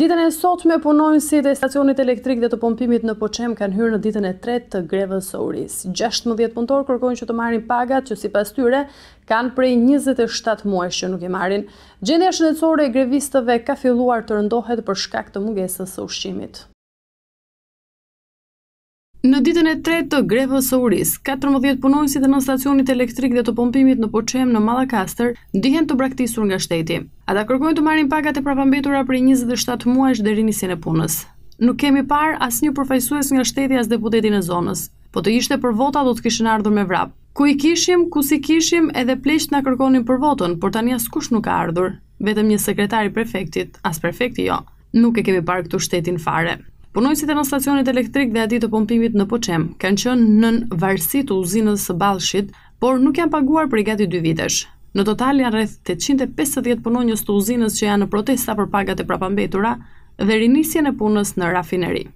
Ditën e sot me punojnë si të stacionit elektrik dhe të pompimit në poqem kanë hyrë në ditën e tret të greve së uris. 16 punëtor kërkojnë që të marin pagat që si pas tyre kanë prej 27 muesh që nuk i marin. Gjendja shëndetsore e grevistëve ka filluar të rëndohet për shkak të mungesës së ushqimit. Në ditën e tretë të grevës së uris, 14 punonjësit e në stacionit elektrik dhe të pompimit në poqem në Mallakastër dihen të braktisur nga shteti. Ata kërkojnë të marrin pagat e prapambetura për 27 muajsh dhe nisjen e punës. Nuk kemi parë asnjë përfaqësues nga shteti as deputetin e zonës, po të ishte për vota do të kishin ardhur me vrap. Ku i kishim, ku si kishim, edhe pleqt na kërkonin për votën, por tani askush nuk ka ardhur, vetëm një sekretar i prefektit, as prefekti jo. Nuk e kemi parë këtu shtetin fare. Punojësit e në stacionit elektrik dhe ati të pompimit në poqem kanë qënë nën varsi të uzinës së balshit, por nuk janë paguar për i gati 2 vitesh. Në total janë rreth 850 punonjës të uzinës që janë në protesta për pagat e prapambetura dhe rinisjen e punës në rafineri.